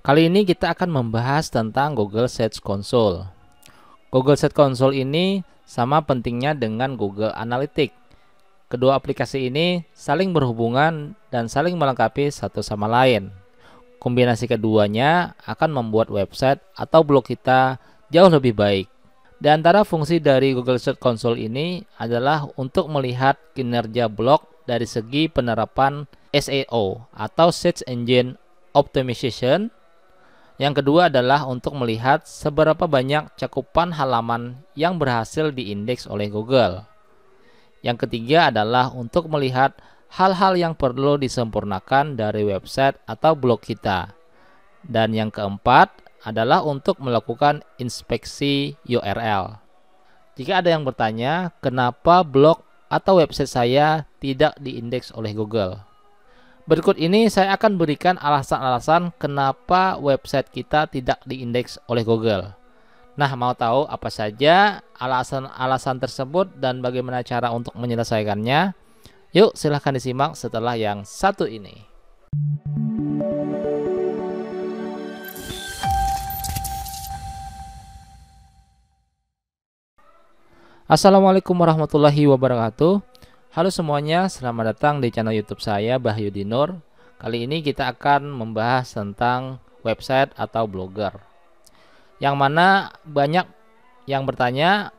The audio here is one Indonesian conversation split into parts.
Kali ini kita akan membahas tentang Google Search Console. Google Search Console ini sama pentingnya dengan Google Analytics. Kedua aplikasi ini saling berhubungan dan saling melengkapi satu sama lain. Kombinasi keduanya akan membuat website atau blog kita jauh lebih baik. Di antara fungsi dari Google Search Console ini adalah untuk melihat kinerja blog dari segi penerapan SEO atau Search Engine Optimization yang kedua adalah untuk melihat seberapa banyak cakupan halaman yang berhasil diindeks oleh Google. Yang ketiga adalah untuk melihat hal-hal yang perlu disempurnakan dari website atau blog kita. Dan yang keempat adalah untuk melakukan inspeksi URL. Jika ada yang bertanya, kenapa blog atau website saya tidak diindeks oleh Google? Berikut ini saya akan berikan alasan-alasan kenapa website kita tidak diindeks oleh Google. Nah, mau tahu apa saja alasan-alasan tersebut dan bagaimana cara untuk menyelesaikannya? Yuk, silahkan disimak setelah yang satu ini. Assalamualaikum warahmatullahi wabarakatuh. Halo semuanya, selamat datang di channel YouTube saya Bahyu Dinur. Kali ini kita akan membahas tentang website atau blogger. Yang mana banyak yang bertanya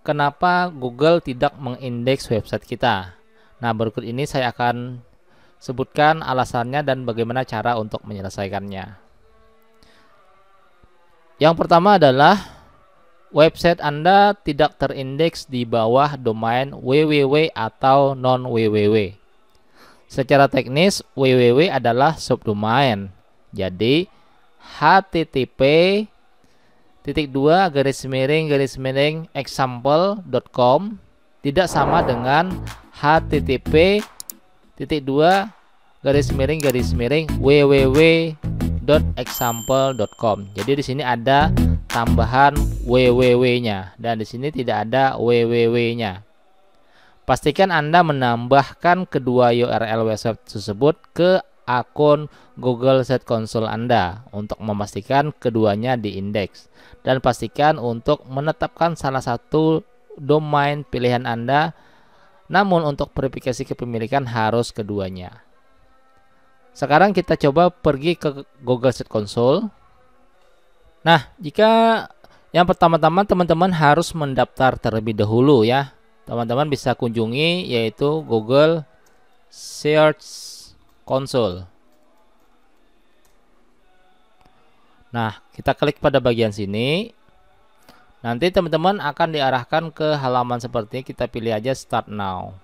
kenapa Google tidak mengindeks website kita. Nah, berikut ini saya akan sebutkan alasannya dan bagaimana cara untuk menyelesaikannya. Yang pertama adalah website Anda tidak terindeks di bawah domain www atau non-www. Secara teknis, www adalah subdomain. Jadi, http titik dua garis miring garis miring example.com tidak sama dengan http titik dua garis miring garis miring www.example.com. Jadi di sini ada tambahan www-nya dan di sini tidak ada www-nya. Pastikan Anda menambahkan kedua URL website tersebut ke akun Google Search Console Anda untuk memastikan keduanya diindeks dan pastikan untuk menetapkan salah satu domain pilihan Anda namun untuk verifikasi kepemilikan harus keduanya. Sekarang kita coba pergi ke Google Search Console Nah, jika yang pertama-tama teman-teman harus mendaftar terlebih dahulu ya. Teman-teman bisa kunjungi yaitu Google Search Console. Nah, kita klik pada bagian sini. Nanti teman-teman akan diarahkan ke halaman seperti ini. Kita pilih aja Start Now.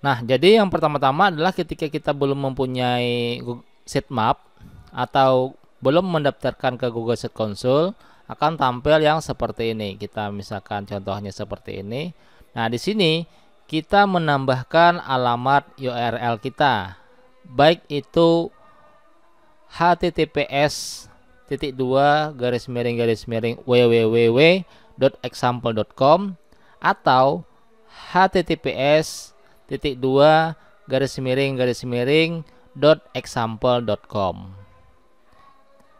Nah, jadi yang pertama-tama adalah ketika kita belum mempunyai sitemap atau belum mendaftarkan ke Google Search Console akan tampil yang seperti ini. Kita misalkan contohnya seperti ini. Nah, di sini kita menambahkan alamat URL kita. Baik itu https titik dua garis miring garis miring www.example.com atau https titik dua garis miring garis miring .example.com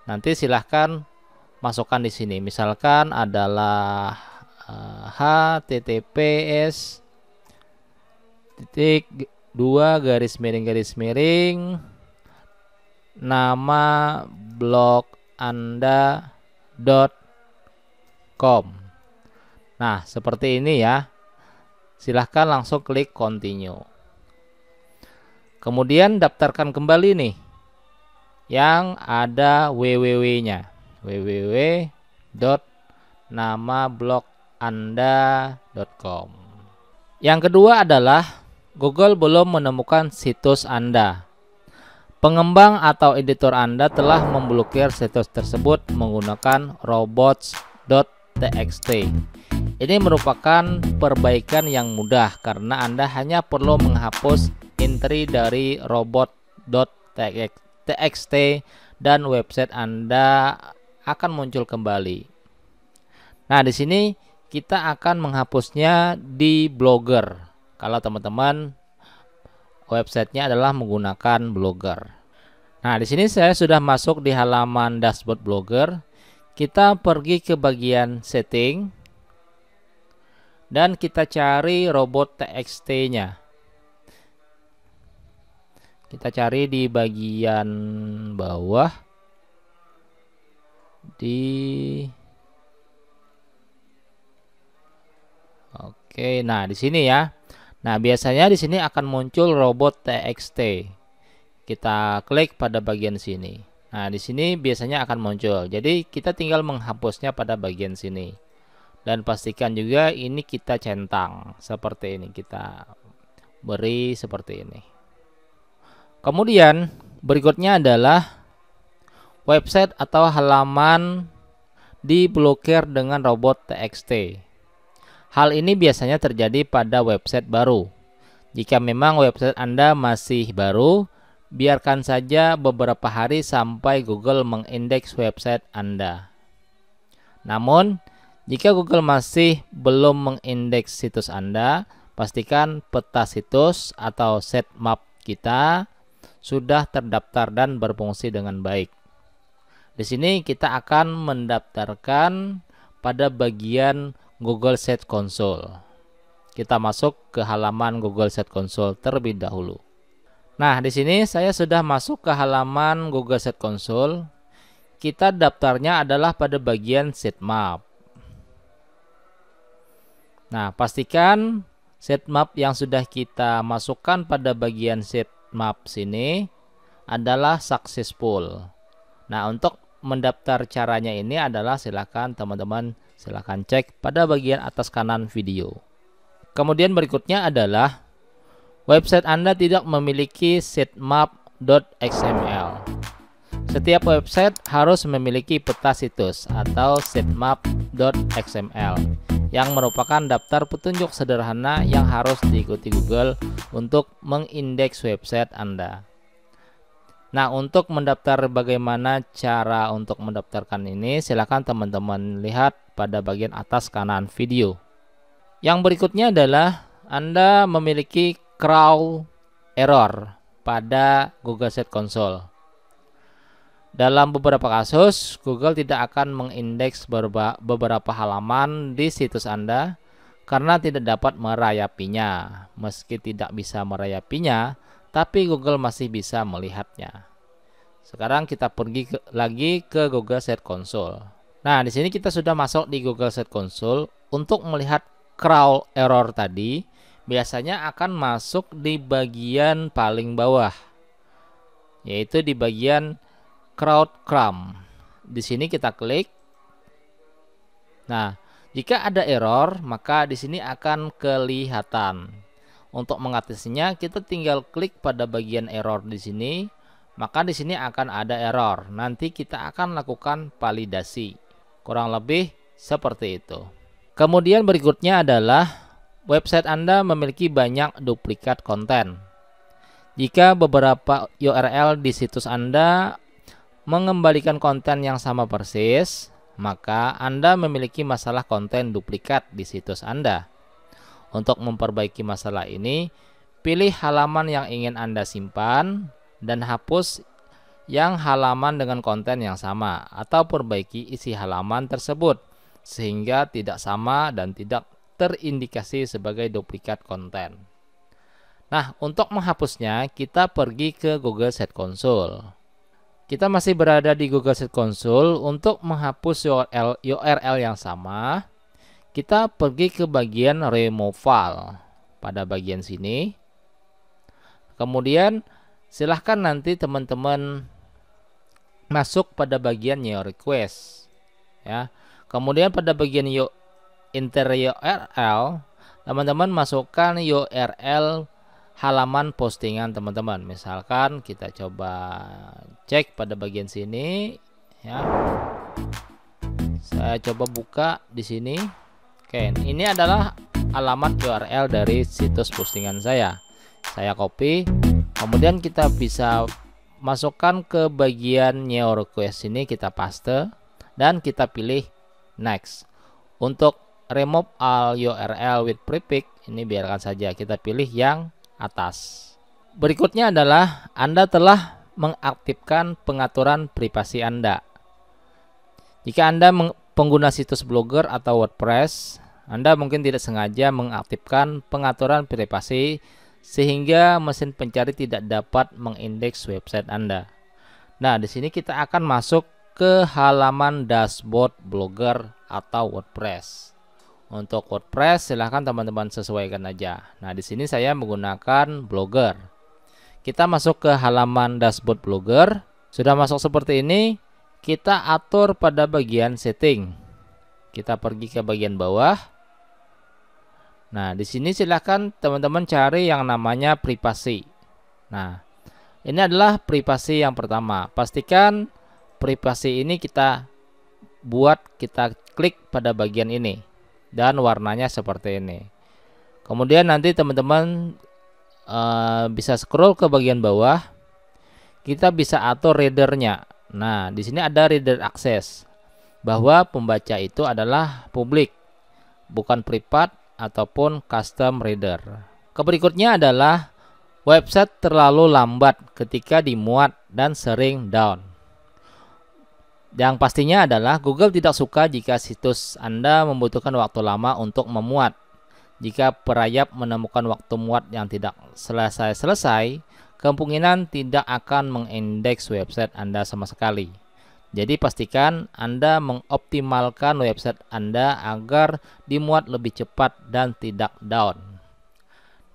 Nanti silahkan masukkan di sini. Misalkan adalah uh, https titik dua garis miring garis miring nama blog anda dot com. Nah seperti ini ya. Silahkan langsung klik continue. Kemudian daftarkan kembali nih yang ada www-nya. www.namabloganda.com. Yang kedua adalah Google belum menemukan situs Anda. Pengembang atau editor Anda telah memblokir situs tersebut menggunakan robots.txt. Ini merupakan perbaikan yang mudah karena Anda hanya perlu menghapus entry dari robot.txt txt dan website Anda akan muncul kembali. Nah, di sini kita akan menghapusnya di Blogger. Kalau teman-teman websitenya adalah menggunakan Blogger. Nah, di sini saya sudah masuk di halaman dashboard Blogger. Kita pergi ke bagian setting dan kita cari robot txt-nya kita cari di bagian bawah di Oke, nah di sini ya. Nah, biasanya di sini akan muncul robot TXT. Kita klik pada bagian sini. Nah, di sini biasanya akan muncul. Jadi, kita tinggal menghapusnya pada bagian sini. Dan pastikan juga ini kita centang seperti ini. Kita beri seperti ini. Kemudian berikutnya adalah website atau halaman diblokir dengan robot TXT. Hal ini biasanya terjadi pada website baru. Jika memang website Anda masih baru, biarkan saja beberapa hari sampai Google mengindeks website Anda. Namun, jika Google masih belum mengindeks situs Anda, pastikan peta situs atau sitemap kita sudah terdaftar dan berfungsi dengan baik. Di sini kita akan mendaftarkan pada bagian Google Set Console. Kita masuk ke halaman Google Set Console terlebih dahulu. Nah, di sini saya sudah masuk ke halaman Google Set Console. Kita daftarnya adalah pada bagian Sitemap. Nah, pastikan sitemap yang sudah kita masukkan pada bagian shape map sini adalah successful. Nah, untuk mendaftar caranya ini adalah silakan teman-teman silakan cek pada bagian atas kanan video. Kemudian berikutnya adalah website Anda tidak memiliki sitemap.xml. Setiap website harus memiliki peta situs atau sitemap.xml yang merupakan daftar petunjuk sederhana yang harus diikuti Google untuk mengindeks website Anda. Nah, untuk mendaftar bagaimana cara untuk mendaftarkan ini, silakan teman-teman lihat pada bagian atas kanan video. Yang berikutnya adalah Anda memiliki crawl error pada Google Search Console. Dalam beberapa kasus, Google tidak akan mengindeks beberapa halaman di situs Anda karena tidak dapat merayapinya. Meski tidak bisa merayapinya, tapi Google masih bisa melihatnya. Sekarang kita pergi ke, lagi ke Google Search Console. Nah, di sini kita sudah masuk di Google Search Console untuk melihat crawl error tadi biasanya akan masuk di bagian paling bawah yaitu di bagian Crowd Crumb. Di sini kita klik. Nah, jika ada error, maka di sini akan kelihatan. Untuk mengatasinya, kita tinggal klik pada bagian error di sini, maka di sini akan ada error. Nanti kita akan lakukan validasi. Kurang lebih seperti itu. Kemudian berikutnya adalah website Anda memiliki banyak duplikat konten. Jika beberapa URL di situs Anda mengembalikan konten yang sama persis, maka Anda memiliki masalah konten duplikat di situs Anda. Untuk memperbaiki masalah ini, pilih halaman yang ingin Anda simpan dan hapus yang halaman dengan konten yang sama atau perbaiki isi halaman tersebut sehingga tidak sama dan tidak terindikasi sebagai duplikat konten. Nah, untuk menghapusnya kita pergi ke Google Set Console. Kita masih berada di Google Search Console untuk menghapus URL, URL yang sama. Kita pergi ke bagian remove file pada bagian sini. Kemudian silahkan nanti teman-teman masuk pada bagian New request ya. Kemudian pada bagian interior URL, teman-teman masukkan URL halaman postingan teman-teman. Misalkan kita coba cek pada bagian sini ya. Saya coba buka di sini. Oke, ini adalah alamat URL dari situs postingan saya. Saya copy, kemudian kita bisa masukkan ke bagian new request ini kita paste dan kita pilih next. Untuk remove all URL with prefix ini biarkan saja kita pilih yang atas. Berikutnya adalah Anda telah mengaktifkan pengaturan privasi Anda. Jika Anda pengguna situs blogger atau WordPress, Anda mungkin tidak sengaja mengaktifkan pengaturan privasi sehingga mesin pencari tidak dapat mengindeks website Anda. Nah, di sini kita akan masuk ke halaman dashboard blogger atau WordPress. Untuk WordPress silahkan teman-teman sesuaikan aja. Nah di sini saya menggunakan Blogger. Kita masuk ke halaman dashboard Blogger. Sudah masuk seperti ini, kita atur pada bagian setting. Kita pergi ke bagian bawah. Nah di sini silahkan teman-teman cari yang namanya privasi. Nah ini adalah privasi yang pertama. Pastikan privasi ini kita buat kita klik pada bagian ini dan warnanya seperti ini. Kemudian nanti teman-teman uh, bisa scroll ke bagian bawah. Kita bisa atur readernya. Nah, di sini ada reader akses bahwa pembaca itu adalah publik, bukan privat ataupun custom reader. Keberikutnya adalah website terlalu lambat ketika dimuat dan sering down. Yang pastinya adalah Google tidak suka jika situs Anda membutuhkan waktu lama untuk memuat. Jika perayap menemukan waktu muat yang tidak selesai-selesai, kemungkinan tidak akan mengindeks website Anda sama sekali. Jadi pastikan Anda mengoptimalkan website Anda agar dimuat lebih cepat dan tidak down.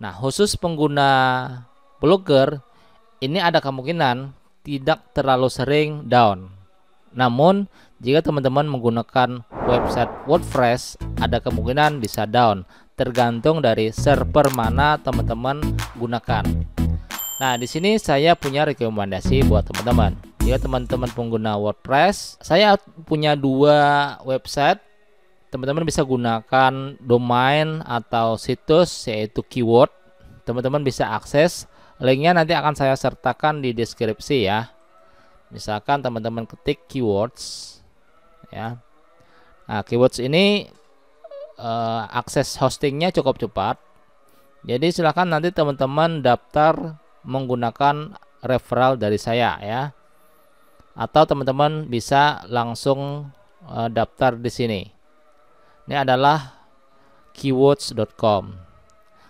Nah, khusus pengguna blogger ini ada kemungkinan tidak terlalu sering down namun, jika teman-teman menggunakan website WordPress, ada kemungkinan bisa down, tergantung dari server mana teman-teman gunakan. Nah, di sini saya punya rekomendasi buat teman-teman. Jika teman-teman pengguna WordPress, saya punya dua website. Teman-teman bisa gunakan domain atau situs yaitu keyword. Teman-teman bisa akses. Linknya nanti akan saya sertakan di deskripsi ya. Misalkan teman-teman ketik keywords ya. Nah, keywords ini eh, akses hostingnya cukup cepat. Jadi silahkan nanti teman-teman daftar menggunakan referral dari saya ya. Atau teman-teman bisa langsung eh, daftar di sini. Ini adalah keywords.com.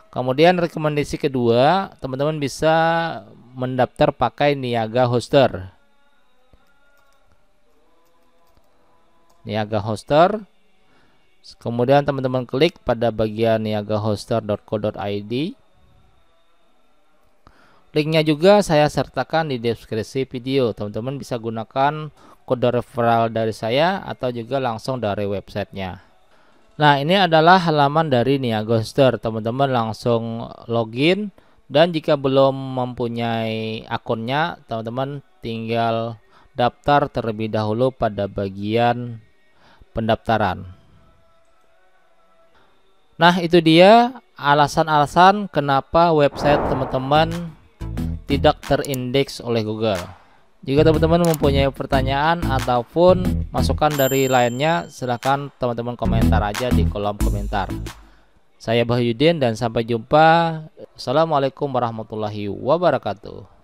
Kemudian rekomendasi kedua, teman-teman bisa mendaftar pakai Niaga Hoster. niaga hoster kemudian teman-teman klik pada bagian niagahoster.co.id linknya juga saya sertakan di deskripsi video teman-teman bisa gunakan kode referral dari saya atau juga langsung dari websitenya Nah ini adalah halaman dari niaga hoster teman-teman langsung login dan jika belum mempunyai akunnya teman-teman tinggal daftar terlebih dahulu pada bagian pendaftaran. Nah, itu dia alasan-alasan kenapa website teman-teman tidak terindeks oleh Google. Jika teman-teman mempunyai pertanyaan ataupun masukan dari lainnya, silahkan teman-teman komentar aja di kolom komentar. Saya Bahyudin dan sampai jumpa. Assalamualaikum warahmatullahi wabarakatuh.